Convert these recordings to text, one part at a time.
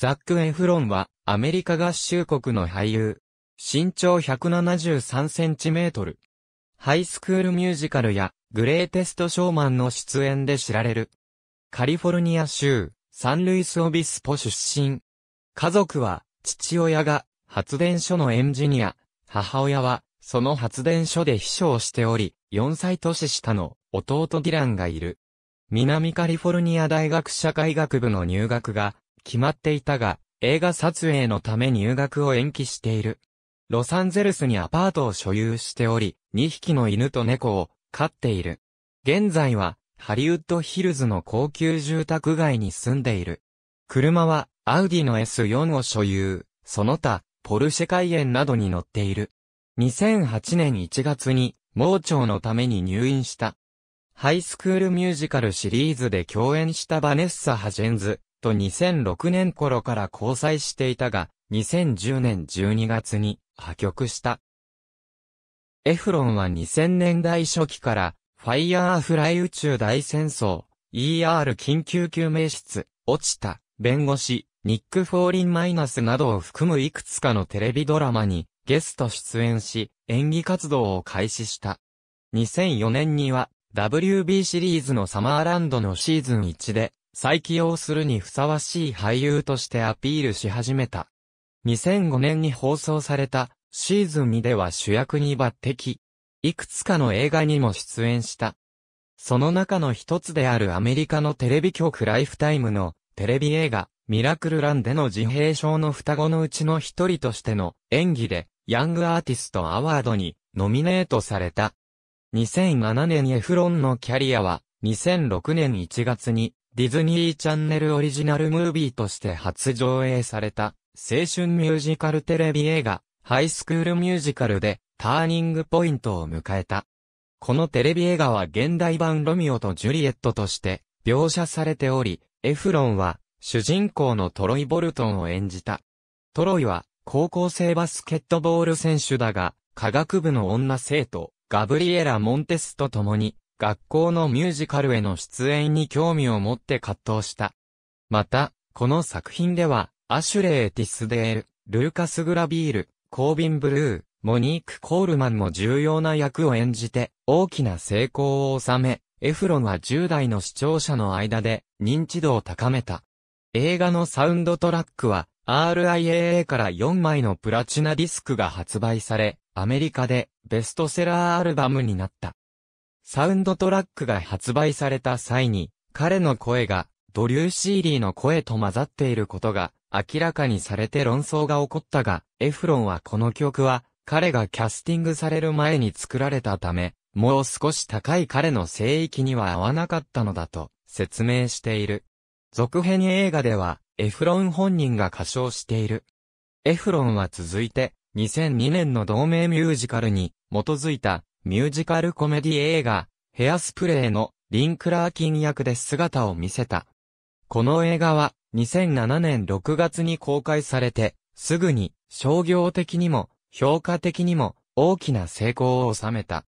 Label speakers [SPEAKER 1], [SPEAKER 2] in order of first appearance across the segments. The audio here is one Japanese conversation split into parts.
[SPEAKER 1] ザック・エフロンは、アメリカ合衆国の俳優。身長173センチメートル。ハイスクールミュージカルや、グレーテスト・ショーマンの出演で知られる。カリフォルニア州、サンルイス・オビスポ出身。家族は、父親が、発電所のエンジニア、母親は、その発電所で秘書をしており、4歳年下の弟ディランがいる。南カリフォルニア大学社会学部の入学が決まっていたが、映画撮影のため入学を延期している。ロサンゼルスにアパートを所有しており、2匹の犬と猫を飼っている。現在は、ハリウッドヒルズの高級住宅街に住んでいる。車は、アウディの S4 を所有、その他、ポルシェ海園などに乗っている。2008年1月に、盲腸のために入院した。ハイスクールミュージカルシリーズで共演したバネッサ・ハジェンズ、と2006年頃から交際していたが、2010年12月に破局した。エフロンは2000年代初期から、ファイヤーフライ宇宙大戦争、ER 緊急救命室、落ちた、弁護士、ニック・フォーリン・マイナスなどを含むいくつかのテレビドラマにゲスト出演し、演技活動を開始した。2004年には WB シリーズのサマーランドのシーズン1で再起用するにふさわしい俳優としてアピールし始めた。2005年に放送されたシーズン2では主役に抜擢。いくつかの映画にも出演した。その中の一つであるアメリカのテレビ局ライフタイムのテレビ映画ミラクルランでの自閉症の双子のうちの一人としての演技でヤングアーティストアワードにノミネートされた。2007年エフロンのキャリアは2006年1月にディズニーチャンネルオリジナルムービーとして初上映された、青春ミュージカルテレビ映画、ハイスクールミュージカルで、ターニングポイントを迎えた。このテレビ映画は現代版ロミオとジュリエットとして、描写されており、エフロンは、主人公のトロイ・ボルトンを演じた。トロイは、高校生バスケットボール選手だが、科学部の女生徒、ガブリエラ・モンテスと共に、学校のミュージカルへの出演に興味を持って葛藤した。また、この作品では、アシュレー・ティスデール、ルーカス・グラビール、コービン・ブルー、モニーク・コールマンも重要な役を演じて、大きな成功を収め、エフロンは10代の視聴者の間で認知度を高めた。映画のサウンドトラックは RIAA から4枚のプラチナディスクが発売され、アメリカでベストセラーアルバムになった。サウンドトラックが発売された際に、彼の声がドリューシーリーの声と混ざっていることが明らかにされて論争が起こったが、エフロンはこの曲は彼がキャスティングされる前に作られたため、もう少し高い彼の聖域には合わなかったのだと説明している。続編映画ではエフロン本人が歌唱している。エフロンは続いて2002年の同名ミュージカルに基づいたミュージカルコメディ映画、ヘアスプレーのリン・クラーキン役で姿を見せた。この映画は2007年6月に公開されて、すぐに商業的にも評価的にも大きな成功を収めた。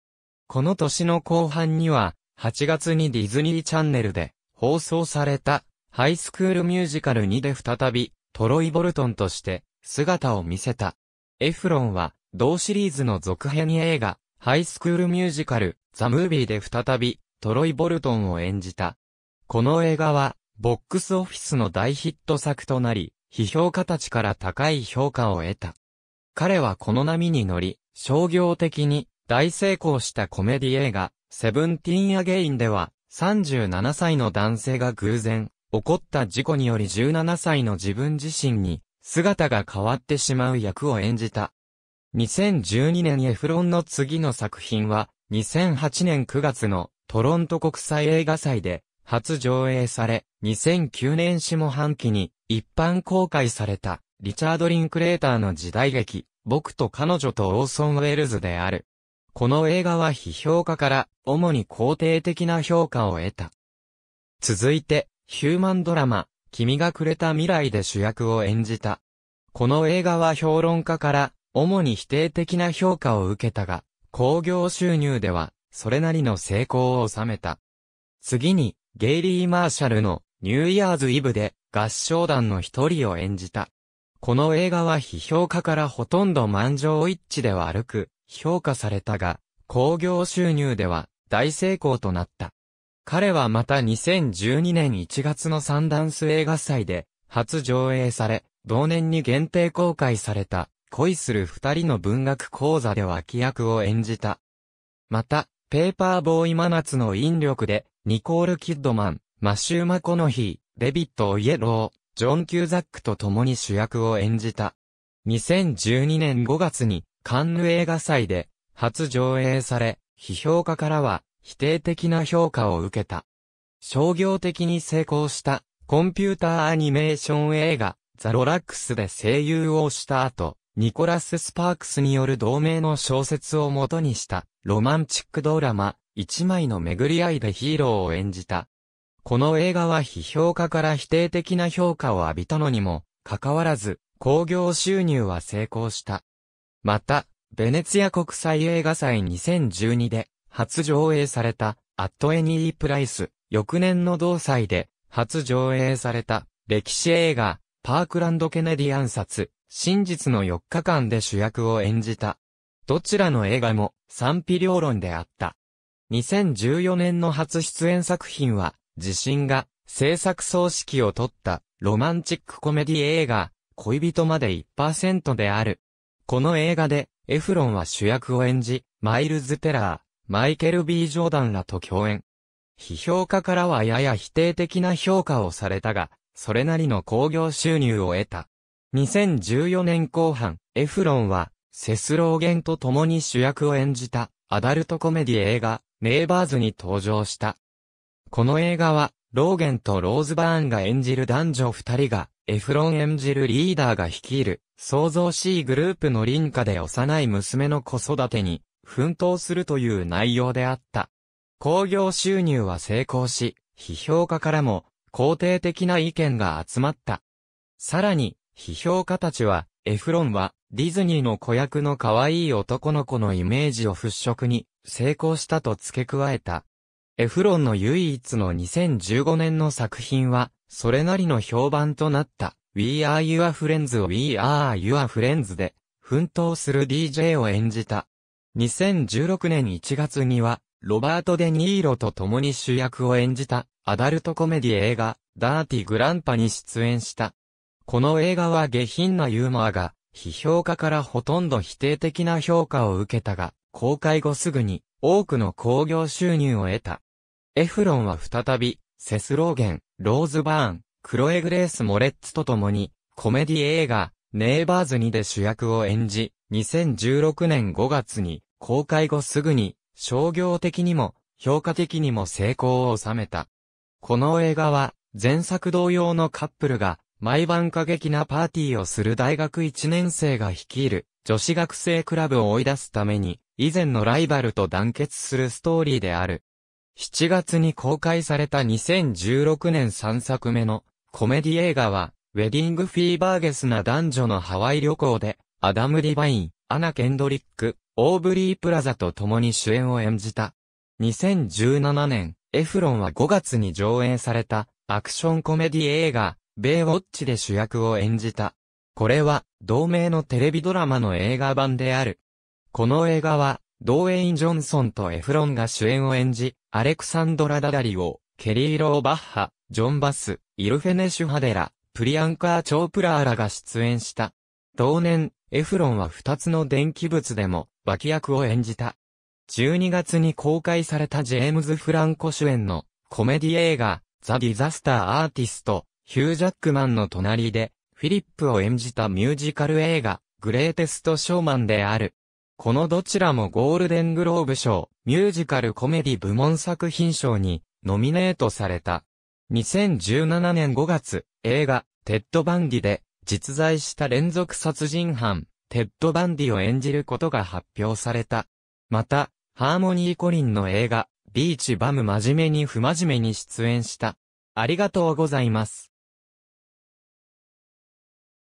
[SPEAKER 1] この年の後半には8月にディズニーチャンネルで放送されたハイスクールミュージカル2で再びトロイ・ボルトンとして姿を見せた。エフロンは同シリーズの続編映画ハイスクールミュージカル、ザ・ムービーで再び、トロイ・ボルトンを演じた。この映画は、ボックスオフィスの大ヒット作となり、批評家たちから高い評価を得た。彼はこの波に乗り、商業的に大成功したコメディ映画、セブンティーン・アゲインでは、37歳の男性が偶然、起こった事故により17歳の自分自身に、姿が変わってしまう役を演じた。2012年エフロンの次の作品は、2008年9月のトロント国際映画祭で初上映され、2009年下半期に一般公開された、リチャード・リンクレーターの時代劇、僕と彼女とオーソン・ウェルズである。この映画は批評家から主に肯定的な評価を得た。続いて、ヒューマンドラマ、君がくれた未来で主役を演じた。この映画は評論家から主に否定的な評価を受けたが、興行収入では、それなりの成功を収めた。次に、ゲイリー・マーシャルのニューイヤーズ・イブで合唱団の一人を演じた。この映画は批評家からほとんど満場一致では悪く評価されたが、興行収入では大成功となった。彼はまた2012年1月のサンダンス映画祭で初上映され、同年に限定公開された恋する二人の文学講座で脇役を演じた。また、ペーパーボーイ真夏の引力で、ニコール・キッドマン、マシュー・マコノヒー、デビット・イエロー、ジョン・キューザックと共に主役を演じた。2012年5月に、カンヌ映画祭で、初上映され、批評家からは、否定的な評価を受けた。商業的に成功した、コンピューターアニメーション映画、ザ・ロラックスで声優をした後、ニコラス・スパークスによる同名の小説を元にした、ロマンチックドラマ、一枚の巡り合いでヒーローを演じた。この映画は批評家から否定的な評価を浴びたのにも、かかわらず、興行収入は成功した。また、ベネツィア国際映画祭2012で、初上映された、アットエニー・プライス、翌年の同祭で、初上映された、歴史映画、パークランド・ケネディ暗殺、真実の4日間で主役を演じた。どちらの映画も賛否両論であった。2014年の初出演作品は、自身が制作総指揮を取ったロマンチックコメディ映画、恋人まで1%である。この映画で、エフロンは主役を演じ、マイルズ・テラー、マイケル・ B・ ジョーダンらと共演。批評家からはやや否定的な評価をされたが、それなりの興行収入を得た。2014年後半、エフロンは、セスローゲンと共に主役を演じた、アダルトコメディ映画、ネイバーズに登場した。この映画は、ローゲンとローズバーンが演じる男女二人が、エフロン演じるリーダーが率いる、創造しいグループの臨家で幼い娘の子育てに、奮闘するという内容であった。興行収入は成功し、批評家からも、肯定的な意見が集まった。さらに、批評家たちは、エフロンは、ディズニーの子役の可愛い男の子のイメージを払拭に、成功したと付け加えた。エフロンの唯一の2015年の作品は、それなりの評判となった、We Are Your Friends を We Are Your Friends で、奮闘する DJ を演じた。2016年1月には、ロバート・デ・ニーロと共に主役を演じた、アダルトコメディ映画、ダーティ・グランパに出演した。この映画は下品なユーモアが、批評家からほとんど否定的な評価を受けたが、公開後すぐに多くの興行収入を得た。エフロンは再び、セスローゲン、ローズバーン、クロエ・グレース・モレッツと共に、コメディ映画、ネイバーズにで主役を演じ、2016年5月に、公開後すぐに、商業的にも、評価的にも成功を収めた。この映画は、前作同様のカップルが、毎晩過激なパーティーをする大学1年生が率いる女子学生クラブを追い出すために、以前のライバルと団結するストーリーである。7月に公開された2016年3作目のコメディ映画は、ウェディングフィーバーゲスな男女のハワイ旅行で、アダム・ディバイン、アナ・ケンドリック、オーブリー・プラザと共に主演を演じた。2017年、エフロンは5月に上映されたアクションコメディ映画、ベイウォッチで主役を演じた。これは、同名のテレビドラマの映画版である。この映画は、ドーエイン・ジョンソンとエフロンが主演を演じ、アレクサンドラ・ダダリオ、ケリー・ロー・バッハ、ジョン・バス、イルフェネ・シュハデラ、プリアンカー・チョープラーらが出演した。同年、エフロンは二つの電気物でも、脇役を演じた。12月に公開されたジェームズ・フランコ主演のコメディ映画、ザ・ディザスター・アーティストヒュー・ジャックマンの隣で、フィリップを演じたミュージカル映画、グレーテスト・ショーマンである。このどちらもゴールデングローブ賞、ミュージカルコメディ部門作品賞に、ノミネートされた。2017年5月、映画、テッド・バンディで、実在した連続殺人犯、テッド・バンディを演じることが発表された。また、ハーモニー・コリンの映画、ビーチ・バム真面目に不真面目に出演した。ありがとうございます。